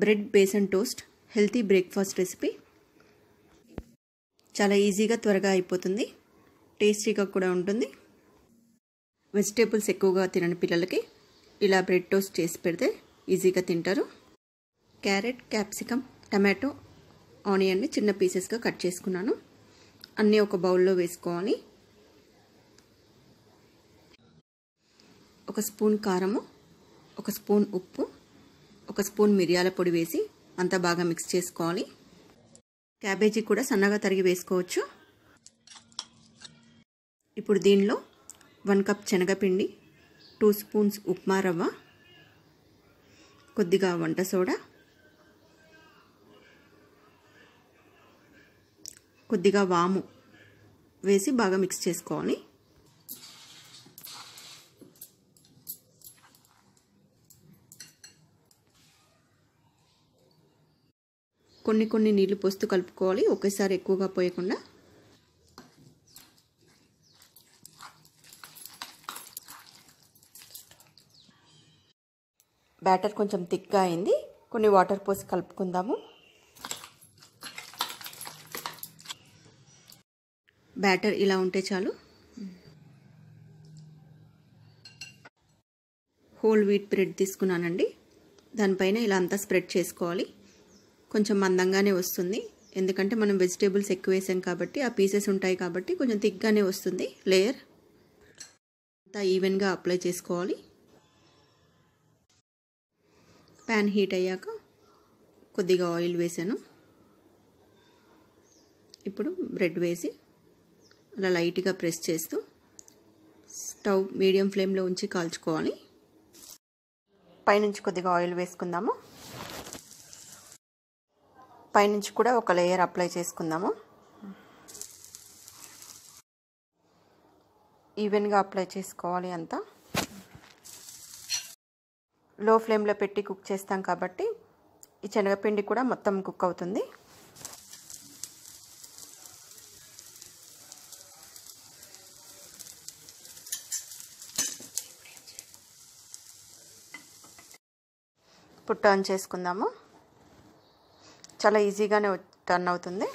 bread besan toast healthy breakfast recipe చాలా ఈజీగా త్వరగా అయిపోతుంది టేస్టీగా కూడా ఉంటుంది వెజిటేబుల్స్ ఎక్కువగా తినని పిల్లలకి ఇలా బ్రెడ్ టోస్ట్ చేసి పెడితే ఈజీగా తింటారు క్యారెట్ క్యాప్సికమ్ టమాటో ఆనియన్ని చిన్న పీసెస్గా కట్ చేసుకున్నాను అన్నీ ఒక బౌల్లో వేసుకోవాలి ఒక స్పూన్ కారము ఒక స్పూన్ ఉప్పు ఒక స్పూన్ మిరియాల పొడి వేసి అంతా బాగా మిక్స్ చేసుకోవాలి క్యాబేజీ కూడా సన్నగా తరిగి వేసుకోవచ్చు ఇప్పుడు దీనిలో వన్ కప్ శనగపిండి టూ స్పూన్స్ ఉప్మా రవ్వ కొద్దిగా వంట సోడా కొద్దిగా వాము వేసి బాగా మిక్స్ చేసుకోవాలి కొన్ని కొన్ని నీళ్లు పోస్తూ కలుపుకోవాలి ఒకేసారి ఎక్కువగా పోయకుండా బ్యాటర్ కొంచెం థిక్గా అయింది కొన్ని వాటర్ పోసి కలుపుకుందాము బ్యాటర్ ఇలా ఉంటే చాలు హోల్ వీట్ బ్రెడ్ తీసుకున్నానండి దానిపైన ఇలా అంతా స్ప్రెడ్ చేసుకోవాలి కొంచెం మందంగానే వస్తుంది ఎందుకంటే మనం వెజిటేబుల్స్ ఎక్కువ వేసాం కాబట్టి ఆ పీసెస్ ఉంటాయి కాబట్టి కొంచెం థిక్గానే వస్తుంది లేయర్ అంతా ఈవెన్గా అప్లై చేసుకోవాలి ప్యాన్ హీట్ అయ్యాక కొద్దిగా ఆయిల్ వేసాను ఇప్పుడు బ్రెడ్ వేసి అలా లైట్గా ప్రెస్ చేస్తూ స్టవ్ మీడియం ఫ్లేమ్లో ఉంచి కాల్చుకోవాలి పైనుంచి కొద్దిగా ఆయిల్ వేసుకుందాము పైనుంచి కూడా ఒక లేయర్ అప్లై చేసుకుందాము ఈవెన్గా అప్లై చేసుకోవాలి అంతా లో ఫ్లేమ్లో పెట్టి కుక్ చేస్తాం కాబట్టి ఈ శనగపిండి కూడా మొత్తం కుక్ అవుతుంది పుట్ట ఆన్ చేసుకుందాము చాలా ఈజీగానే టర్న్ అవుతుంది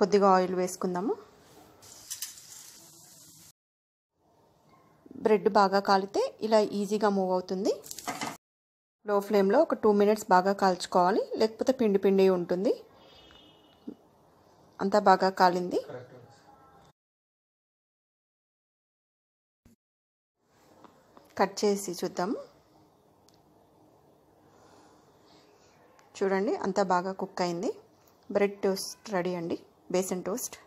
కొద్దిగా ఆయిల్ వేసుకుందాము బ్రెడ్ బాగా కాలితే ఇలా ఈజీగా మూవ్ అవుతుంది లో ఫ్లేమ్లో ఒక టూ మినిట్స్ బాగా కాల్చుకోవాలి లేకపోతే పిండి పిండి ఉంటుంది అంతా బాగా కాలింది కట్ చేసి చూద్దాం చూడండి అంతా బాగా కుక్ అయింది బ్రెడ్ టోస్ట్ రెడీ అండి బేసన్ టోస్ట్